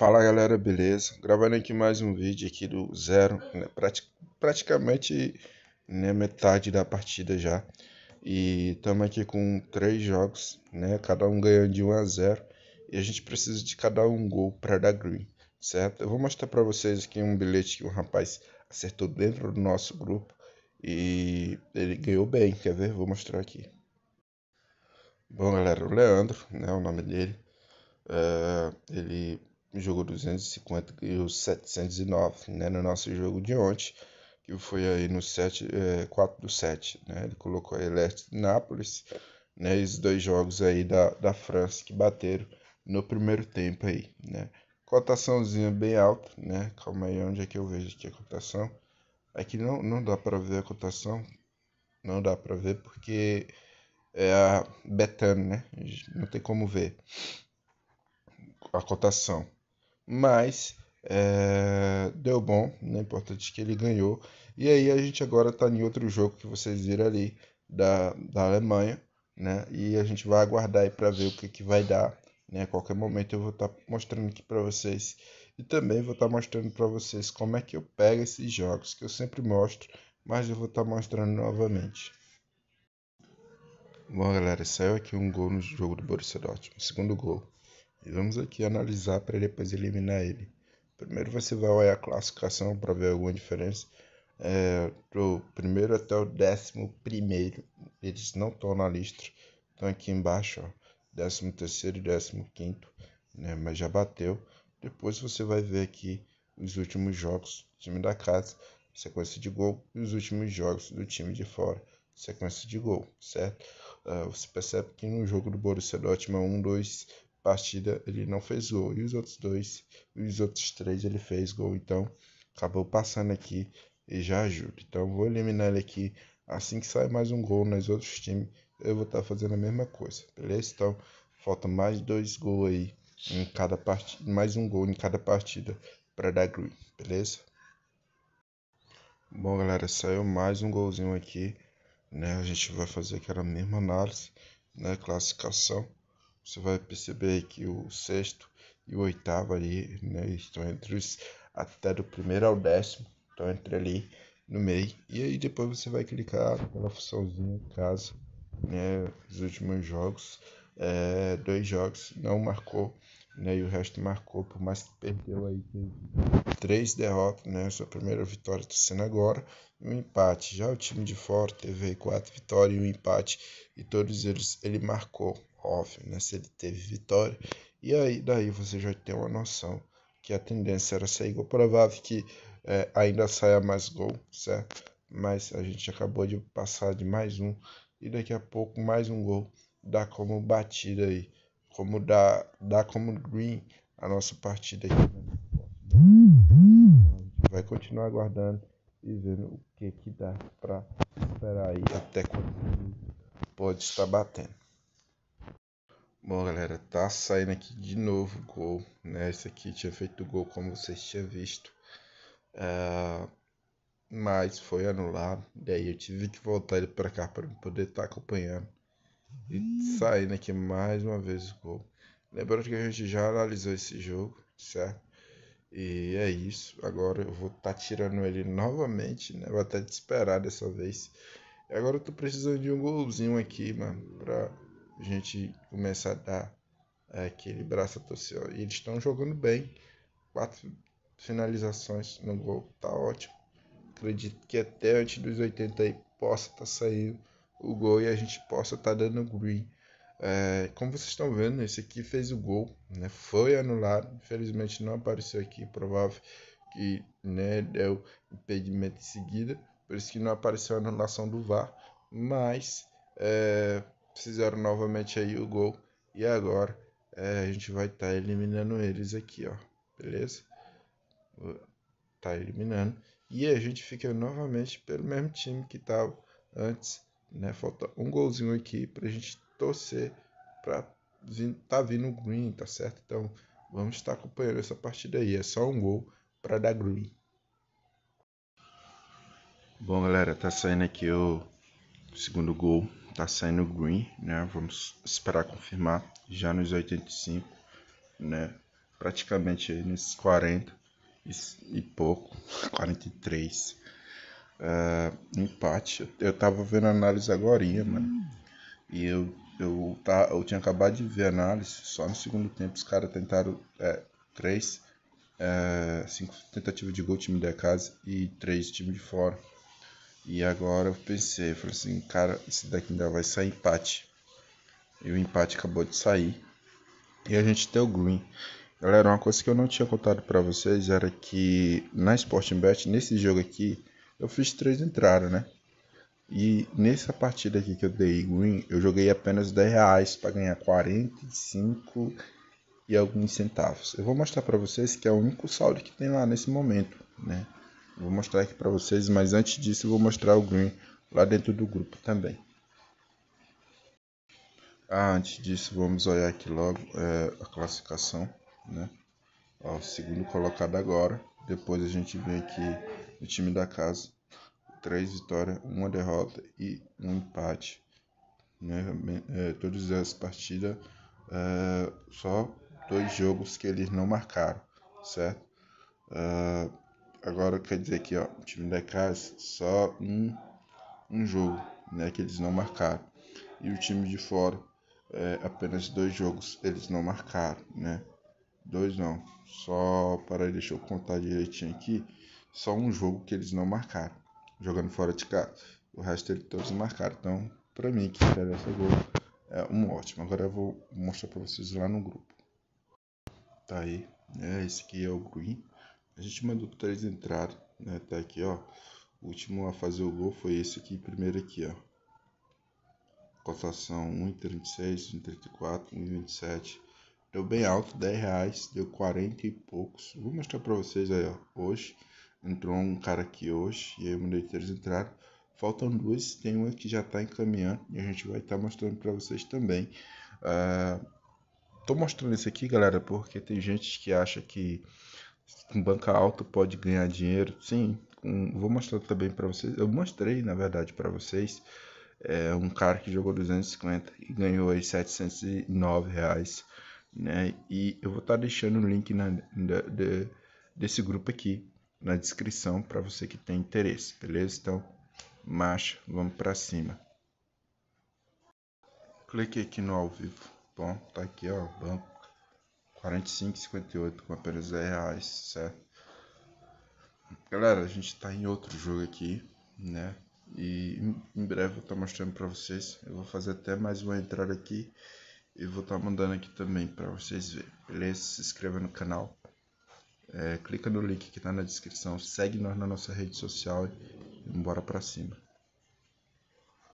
Fala galera, beleza? Gravando aqui mais um vídeo aqui do zero, né? praticamente né, metade da partida já. E estamos aqui com três jogos, né? Cada um ganhando de 1 a 0 e a gente precisa de cada um gol para dar green, certo? Eu vou mostrar para vocês aqui um bilhete que um rapaz acertou dentro do nosso grupo e ele ganhou bem, quer ver? Vou mostrar aqui. Bom galera, o Leandro, né, o nome dele, uh, ele jogou 250 e 709, né? No nosso jogo de ontem, que foi aí no 7, é, 4 do 7, né? Ele colocou aí Leste e Nápoles, né? Esses dois jogos aí da, da França que bateram no primeiro tempo aí, né? Cotaçãozinha bem alta, né? Calma aí, onde é que eu vejo aqui a cotação? Aqui é não, não dá para ver a cotação, não dá para ver porque é a Betano, né? Não tem como ver a cotação mas é, deu bom, né? importante é que ele ganhou. E aí a gente agora está em outro jogo que vocês viram ali da, da Alemanha, né? E a gente vai aguardar aí para ver o que, que vai dar, né? A qualquer momento eu vou estar tá mostrando aqui para vocês e também vou estar tá mostrando para vocês como é que eu pego esses jogos que eu sempre mostro, mas eu vou estar tá mostrando novamente. Bom, galera, saiu aqui um gol no jogo do Borussia Dortmund, segundo gol. E vamos aqui analisar para depois eliminar ele. Primeiro você vai olhar a classificação para ver alguma diferença. É, do primeiro até o décimo primeiro, eles não estão na lista. Estão aqui embaixo, ó, décimo terceiro e décimo quinto, né? Mas já bateu. Depois você vai ver aqui os últimos jogos do time da casa, sequência de gol e os últimos jogos do time de fora, sequência de gol, certo? Uh, você percebe que no jogo do Borussia Dortmund 1, 2, partida ele não fez gol. E os outros dois, e os outros três ele fez gol. Então acabou passando aqui e já ajuda. Então vou eliminar ele aqui. Assim que sair mais um gol nos outros times, eu vou estar tá fazendo a mesma coisa, beleza? Então falta mais dois gols aí em cada partida, mais um gol em cada partida para dar green, beleza? Bom, galera, saiu mais um golzinho aqui, né? A gente vai fazer aquela mesma análise, né? Classificação. Você vai perceber que o sexto e o oitavo ali, né, estão entre os até do primeiro ao décimo, então entre ali no meio. E aí depois você vai clicar naquela funçãozinha caso, né, os últimos jogos, é, dois jogos não marcou, né, e o resto marcou, por mais que perdeu aí três derrotas, né? Sua primeira vitória está sendo agora, um empate. Já o time de fora teve quatro vitórias e um empate, e todos eles ele marcou, óbvio, né? se ele teve vitória. E aí daí você já tem uma noção que a tendência era ser igual. Provável que é, ainda saia mais gol, certo? Mas a gente acabou de passar de mais um. E daqui a pouco mais um gol dá como batida aí. Como dá, dá como green a nossa partida aqui. Vai continuar aguardando e vendo o que que dá para esperar aí até quando pode estar batendo. Bom, galera, tá saindo aqui de novo gol, né? Esse aqui tinha feito gol como vocês tinham visto. Uh, mas foi anulado. Daí eu tive que voltar ele pra cá para poder estar tá acompanhando. E saindo aqui mais uma vez o gol. Lembrando que a gente já analisou esse jogo, certo? E é isso. Agora eu vou estar tá tirando ele novamente, né? Vou até te esperar dessa vez. E agora eu tô precisando de um golzinho aqui, mano, pra a gente começar a dar é, aquele braço a torcer. E eles estão jogando bem. Quatro finalizações no gol, tá ótimo. Acredito que até antes dos 80 aí possa estar tá saindo o gol e a gente possa estar tá dando green. É, como vocês estão vendo, esse aqui fez o gol, né? foi anulado, infelizmente não apareceu aqui, provável que né, deu impedimento em seguida, por isso que não apareceu a anulação do VAR, mas é, fizeram novamente aí o gol. E agora é, a gente vai estar tá eliminando eles aqui, ó. Beleza? Tá eliminando. E a gente fica novamente pelo mesmo time que estava antes, né? Falta um golzinho aqui pra gente torcer pra vir, tá vindo o green, tá certo? Então vamos estar tá acompanhando essa partida aí. É só um gol pra dar green. Bom, galera, tá saindo aqui o segundo gol tá saindo green, né? Vamos esperar confirmar já nos 85, né? Praticamente nesses 40 e, e pouco, 43. Uh, ah, empate. Eu tava vendo a análise agora, mano. E eu, eu, tá, eu tinha acabado de ver a análise, só no segundo tempo os caras tentaram é, três, é, cinco tentativas de gol, time da casa e três time de fora. E agora eu pensei, falei assim, cara, esse daqui ainda vai sair empate. E o empate acabou de sair. E a gente tem o green. Galera, uma coisa que eu não tinha contado para vocês era que na Sporting Bet, nesse jogo aqui, eu fiz três entradas, né? E nessa partida aqui que eu dei green, eu joguei apenas 10 reais para ganhar 45 e alguns centavos. Eu vou mostrar para vocês que é o único saldo que tem lá nesse momento, né? Vou mostrar aqui para vocês, mas antes disso vou mostrar o green lá dentro do grupo também. Ah, antes disso vamos olhar aqui logo é, a classificação, né? Ó, o segundo colocado agora. Depois a gente vem aqui no time da casa. Três vitórias, uma derrota e um empate. Né? É, todas as partidas, é, só dois jogos que eles não marcaram, certo? É, agora quer dizer que ó, o time da casa só um, um jogo né, que eles não marcaram. E o time de fora é, apenas dois jogos eles não marcaram. Né? Dois não. Só para deixa eu contar direitinho aqui. Só um jogo que eles não marcaram. Jogando fora de casa. O resto eles todos marcaram. Então, para mim que interessa gol é um ótimo. Agora eu vou mostrar para vocês lá no grupo. Tá aí. É, esse aqui é o Green. A gente mandou três entrar né? Tá aqui, ó. O último a fazer o gol foi esse aqui, primeiro aqui, ó. Cotação 1,36, 1,34, 1,27. Deu bem alto, 10 reais, deu 40 e poucos. Vou mostrar pra vocês aí, ó. Hoje, entrou um cara aqui hoje, e aí eu mandei três entrar Faltam duas, tem uma que já tá encaminhando, e a gente vai estar tá mostrando pra vocês também. Uh, tô mostrando isso aqui, galera, porque tem gente que acha que com banca alta pode ganhar dinheiro? Sim, um, vou mostrar também para vocês. Eu mostrei, na verdade, para vocês é, um cara que jogou 250 e ganhou aí 709 reais, né? E eu vou estar tá deixando o link na, de, desse grupo aqui na descrição para você que tem interesse, beleza? Então, marcha, vamos para cima. Clique aqui no ao vivo. Bom, tá aqui ó, banco 45,58 com apenas 10 reais, certo? Galera, a gente tá em outro jogo aqui, né? E em breve eu vou estar mostrando pra vocês. Eu vou fazer até mais uma entrada aqui e vou estar tá mandando aqui também pra vocês verem, beleza? Se inscreva no canal. É, clica no link que tá na descrição, segue nós na nossa rede social e bora pra cima.